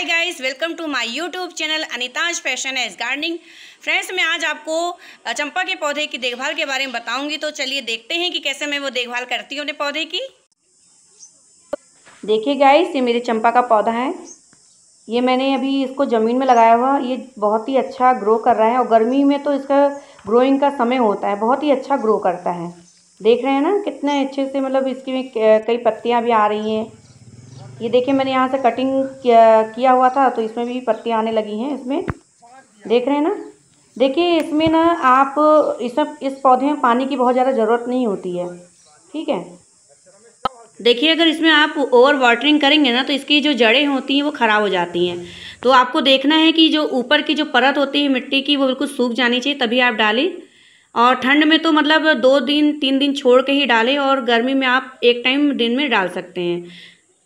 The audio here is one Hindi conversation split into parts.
hi guys welcome to my YouTube channel Anita's fashion एज गार्डनिंग फ्रेंड्स मैं आज आपको चंपा के पौधे की देखभाल के बारे में बताऊंगी तो चलिए देखते हैं कि कैसे मैं वो देखभाल करती हूँ अपने पौधे की देखिए गाइस ये मेरे चंपा का पौधा है ये मैंने अभी इसको ज़मीन में लगाया हुआ ये बहुत ही अच्छा ग्रो कर रहा है और गर्मी में तो इसका ग्रोइंग का समय होता है बहुत ही अच्छा ग्रो करता है देख रहे हैं ना कितने अच्छे से मतलब इसकी कई पत्तियाँ भी आ रही हैं ये देखिए मैंने यहाँ से कटिंग किया हुआ था तो इसमें भी पत्तियाँ आने लगी हैं इसमें देख रहे हैं ना देखिए इसमें ना आप इस इस पौधे में पानी की बहुत ज़्यादा ज़रूरत नहीं होती है ठीक है देखिए अगर इसमें आप ओवर वाटरिंग करेंगे ना तो इसकी जो जड़ें होती हैं वो ख़राब हो जाती हैं तो आपको देखना है कि जो ऊपर की जो परत होती है मिट्टी की वो बिल्कुल सूख जानी चाहिए तभी आप डालें और ठंड में तो मतलब दो दिन तीन दिन छोड़ के ही डालें और गर्मी में आप एक टाइम दिन में डाल सकते हैं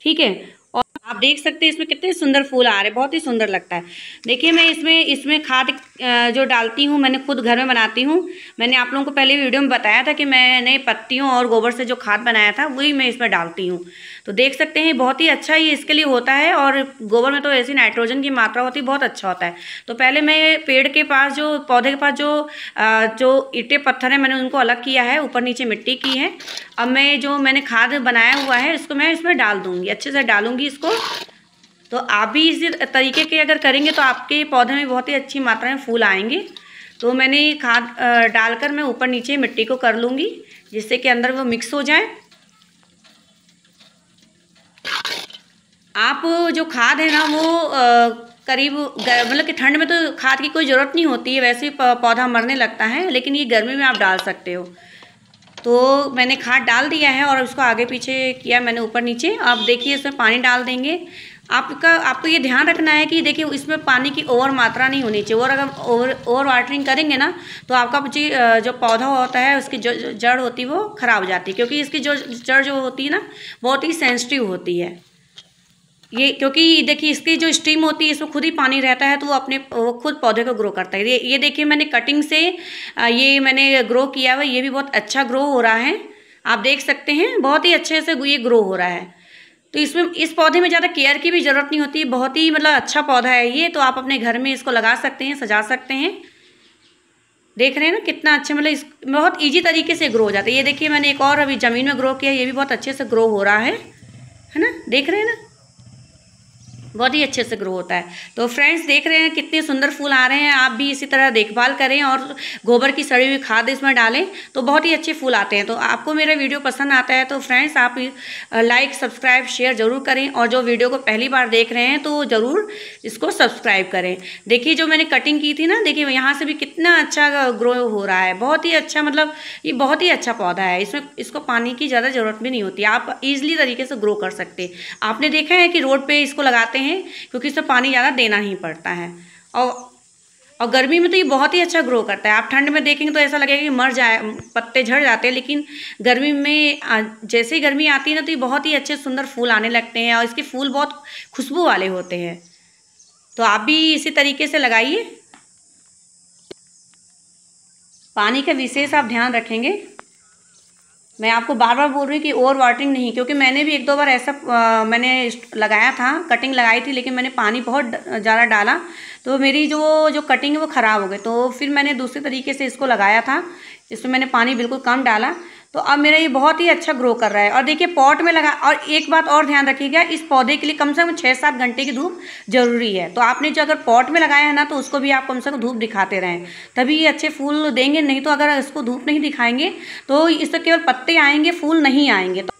ठीक है और आप देख सकते हैं इसमें कितने सुंदर फूल आ रहे हैं बहुत ही सुंदर लगता है देखिए मैं इसमें इसमें खाद जो डालती हूँ मैंने खुद घर में बनाती हूँ मैंने आप लोगों को पहले वीडियो में बताया था कि मैंने पत्तियों और गोबर से जो खाद बनाया था वही मैं इसमें डालती हूँ तो देख सकते हैं बहुत ही अच्छा ये इसके लिए होता है और गोबर में तो ऐसी नाइट्रोजन की मात्रा होती है बहुत अच्छा होता है तो पहले मैं पेड़ के पास जो पौधे के पास जो जो ईटे पत्थर हैं मैंने उनको अलग किया है ऊपर नीचे मिट्टी की है अब मैं जो मैंने खाद बनाया हुआ है इसको मैं इसमें डाल दूँगी अच्छे से डालूँगी इसको तो आप भी इसी तरीके के अगर करेंगे तो आपके पौधे में बहुत ही अच्छी मात्रा में फूल आएंगे तो मैंने खाद डालकर मैं ऊपर नीचे मिट्टी को कर लूँगी जिससे कि अंदर वो मिक्स हो जाए आप जो खाद है ना वो करीब मतलब कि ठंड में तो खाद की कोई ज़रूरत नहीं होती है वैसे पौधा मरने लगता है लेकिन ये गर्मी में आप डाल सकते हो तो मैंने खाद डाल दिया है और उसको आगे पीछे किया मैंने ऊपर नीचे आप देखिए इसमें पानी डाल देंगे आपका आपको ये ध्यान रखना है कि देखिए इसमें पानी की ओवर मात्रा नहीं होनी चाहिए और अगर ओवर ओवर वाटरिंग करेंगे ना तो आपका जी जो पौधा होता है उसकी जो जड़ होती है वो ख़राब हो जाती है क्योंकि इसकी जो जड़ जो होती है ना बहुत ही सेंसिटिव होती है ये क्योंकि देखिए इसकी जो स्टीम होती है इसमें खुद ही पानी रहता है तो वो अपने वो खुद पौधे को ग्रो करता है ये ये देखिए मैंने कटिंग से ये मैंने ग्रो किया हुआ ये भी बहुत अच्छा ग्रो हो रहा है आप देख सकते हैं बहुत ही अच्छे से ये ग्रो हो रहा है तो इसमें इस पौधे में ज़्यादा केयर की भी ज़रूरत नहीं होती बहुत ही मतलब अच्छा पौधा है ये तो आप अपने घर में इसको लगा सकते हैं सजा सकते हैं देख रहे हैं ना कितना अच्छा मतलब इस बहुत ईजी तरीके से ग्रो हो जाता है ये देखिए मैंने एक और अभी ज़मीन में ग्रो किया ये भी बहुत अच्छे से ग्रो हो रहा है है ना देख रहे हैं ना बहुत ही अच्छे से ग्रो होता है तो फ्रेंड्स देख रहे हैं कितने सुंदर फूल आ रहे हैं आप भी इसी तरह देखभाल करें और गोबर की सड़ी हुई खाद इसमें डालें तो बहुत ही अच्छे फूल आते हैं तो आपको मेरा वीडियो पसंद आता है तो फ्रेंड्स आप लाइक सब्सक्राइब शेयर ज़रूर करें और जो वीडियो को पहली बार देख रहे हैं तो ज़रूर इसको सब्सक्राइब करें देखिए जो मैंने कटिंग की थी ना देखिए यहाँ से भी कितना अच्छा ग्रो हो रहा है बहुत ही अच्छा मतलब ये बहुत ही अच्छा पौधा है इसमें इसको पानी की ज़्यादा ज़रूरत भी नहीं होती आप ईजिली तरीके से ग्रो कर सकते आपने देखा है कि रोड पर इसको लगाते हैं हैं क्योंकि इसमें पानी ज़्यादा देना ही पड़ता है और और गर्मी में तो ये बहुत ही अच्छा ग्रो करता है आप ठंड में देखेंगे तो ऐसा लगेगा कि मर जाए पत्ते झड़ जाते हैं लेकिन गर्मी में जैसे ही गर्मी आती है ना तो ये बहुत ही अच्छे सुंदर फूल आने लगते हैं और इसके फूल बहुत खुशबू वाले होते हैं तो आप भी इसी तरीके से लगाइए पानी का विशेष आप ध्यान रखेंगे मैं आपको बार बार बोल रही हूँ कि ओवर वाटरिंग नहीं क्योंकि मैंने भी एक दो बार ऐसा आ, मैंने लगाया था कटिंग लगाई थी लेकिन मैंने पानी बहुत ज़्यादा डाला तो मेरी जो जो कटिंग है वो ख़राब हो गई तो फिर मैंने दूसरे तरीके से इसको लगाया था इसमें मैंने पानी बिल्कुल कम डाला तो अब मेरा ये बहुत ही अच्छा ग्रो कर रहा है और देखिए पॉट में लगा और एक बात और ध्यान रखिएगा इस पौधे के लिए कम से कम छः सात घंटे की धूप जरूरी है तो आपने जो अगर पॉट में लगाया है ना तो उसको भी आप कम से कम धूप दिखाते रहें तभी ये अच्छे फूल देंगे नहीं तो अगर इसको धूप नहीं दिखाएंगे तो इससे केवल पत्ते आएंगे फूल नहीं आएंगे तो